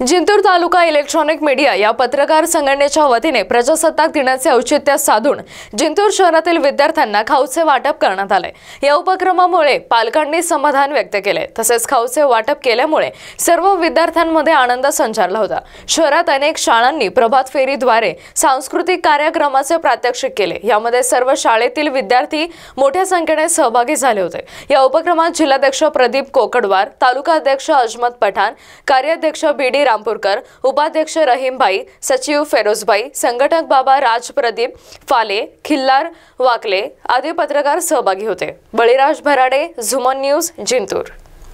जिंतूर तालुका electronic media या पत्रकार संघटनेच्या वतीने प्रजासत्ताक दिनाचे औचित्य साधून जिंतूर शहरातील विद्यार्थ्यांना खाऊचे वाटप करण्यात आले या उपक्रमामुळे पालकांनी समाधान व्यक्त केले तसेच खाऊचे वाटप केल्यामुळे सर्व विद्यार्थ्यांमध्ये आनंद संचारला होता शहरात अनेक शाळांनी प्रभात फेरीद्वारे सांस्कृतिक कार्यक्रमाचे प्रात्यक्षिक केले यामध्ये सर्व शाळेतील विद्यार्थी मोठ्या संख्येने सहभागी झाले होते या उपक्रमात जिल्हाध्यक्ष प्रदीप कोकडवार तालुका अध्यक्ष अजमत पठाण कार्याध्यक्ष बी डी रामपूरकर उपाध्यक्ष रहीमभाई सचिव फेरोजभाई संघटक बाबा राज प्रदीप फाले खिल्लार वाकले आदी पत्रकार सहभागी होते बळीराज भराडे झुमन न्यूज जिंतूर